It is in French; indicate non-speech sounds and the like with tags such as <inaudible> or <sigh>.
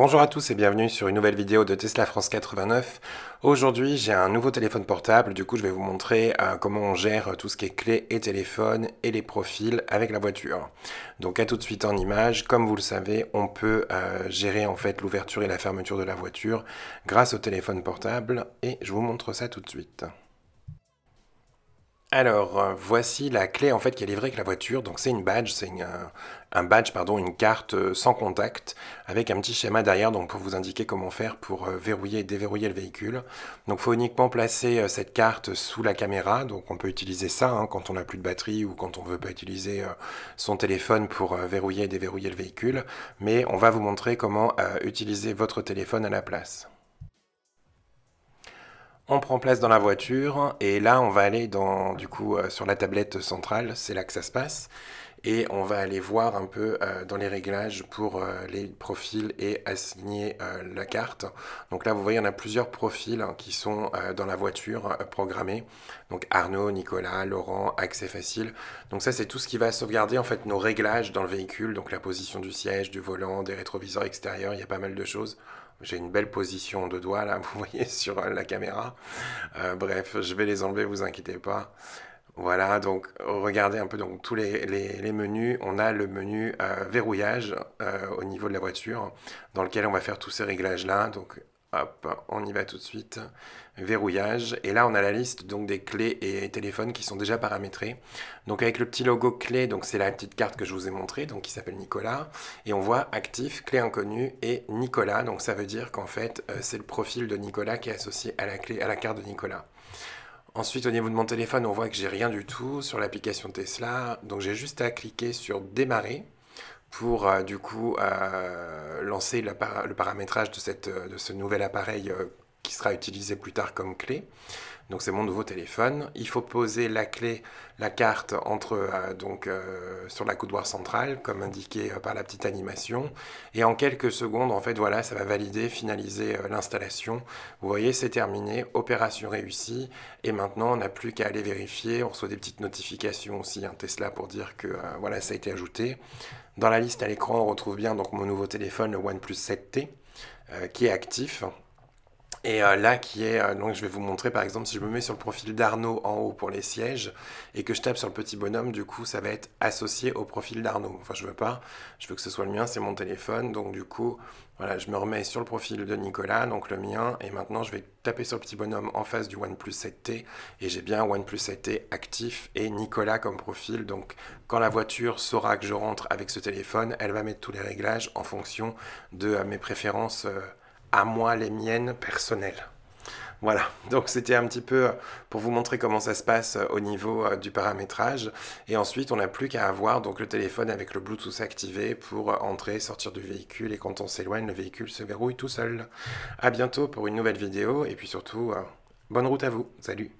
Bonjour à tous et bienvenue sur une nouvelle vidéo de Tesla France 89. Aujourd'hui j'ai un nouveau téléphone portable, du coup je vais vous montrer euh, comment on gère tout ce qui est clé et téléphone et les profils avec la voiture. Donc à tout de suite en image, comme vous le savez, on peut euh, gérer en fait l'ouverture et la fermeture de la voiture grâce au téléphone portable et je vous montre ça tout de suite. Alors, euh, voici la clé en fait qui est livrée avec la voiture. Donc, c'est une badge, c'est un badge, pardon, une carte euh, sans contact avec un petit schéma derrière donc pour vous indiquer comment faire pour euh, verrouiller et déverrouiller le véhicule. Donc, il faut uniquement placer cette carte sous la caméra. Donc, on peut utiliser ça hein, quand on n'a plus de batterie ou quand on ne veut pas utiliser son téléphone pour verrouiller et déverrouiller le véhicule. Mais on va vous montrer comment utiliser votre téléphone à la place. On prend place dans la voiture et là on va aller dans du coup euh, sur la tablette centrale, c'est là que ça se passe et on va aller voir un peu euh, dans les réglages pour euh, les profils et assigner la carte. Donc là vous voyez on a plusieurs profils hein, qui sont dans la voiture programmés. Donc Arnaud, Nicolas, Laurent, accès facile. Donc ça c'est tout ce qui va sauvegarder en fait nos réglages dans le véhicule, donc la position du siège, du volant, des rétroviseurs extérieurs, il y a pas mal de choses. J'ai une belle position de doigt là, <laughs> vous voyez sur la caméra. Euh, bref, je vais les enlever, vous inquiétez pas. Voilà, donc regardez un peu donc, tous les, menus. On a le menu euh, verrouillage euh, au niveau de la voiture dans lequel on va faire tous ces réglages-là. Donc Hop, on y va tout de suite. Verrouillage. Et là, on a la liste donc des clés et téléphones qui sont déjà paramétrés. Donc avec le petit logo clé, donc c'est la petite carte que je vous ai montrée, donc qui s'appelle Nicolas. Et on voit actif, clé inconnue et Nicolas. Donc ça veut dire qu'en fait, euh, c'est le profil de Nicolas qui est associé à la clé, à la carte de Nicolas. Ensuite, au niveau de mon téléphone, on voit que j'ai rien du tout sur l'application Tesla. Donc j'ai juste à cliquer sur démarrer pour euh, du coup euh, lancer le paramétrage de, cette, euh, de, ce nouvel appareil qui sera utilisé plus tard comme clé. Donc c'est mon nouveau téléphone. Il faut poser la clé, la carte entre donc sur la coudoir centrale, comme indiqué par la petite animation. Et en quelques secondes, en fait, voilà, ça va valider, finaliser l'installation. Vous voyez, c'est terminé, opération réussie. Et maintenant, on n'a plus qu'à aller vérifier. On reçoit des petites notifications aussi, un hein, Tesla pour dire que voilà, ça a été ajouté. Dans la liste à l'écran, on retrouve bien donc mon nouveau téléphone, le OnePlus 7T, euh, qui est actif et euh, là, qui est, euh, donc je vais vous montrer par exemple, si je me mets sur le profil d'Arnaud en haut pour les sièges et que je tape sur le petit bonhomme, du coup, ça va être associé au profil d'Arnaud. Enfin, je veux pas, je veux que ce soit le mien, c'est mon téléphone. Donc, du coup, voilà, je me remets sur le profil de Nicolas, donc le mien. Et maintenant, je vais taper sur le petit bonhomme en face du OnePlus 7T et j'ai bien OnePlus 7T actif et Nicolas comme profil. Donc, quand la voiture saura que je rentre avec ce téléphone, elle va mettre tous les réglages en fonction de euh, mes préférences à moi les miennes personnelles. Voilà, donc c'était un petit peu pour vous montrer comment ça se passe euh, au niveau euh, du paramétrage. Et ensuite, on n'a plus qu'à avoir donc le téléphone avec le Bluetooth activé pour euh, entrer, sortir du véhicule. Et quand on s'éloigne, le véhicule se verrouille tout seul. À bientôt pour une nouvelle vidéo. Et puis surtout, bonne route à vous. Salut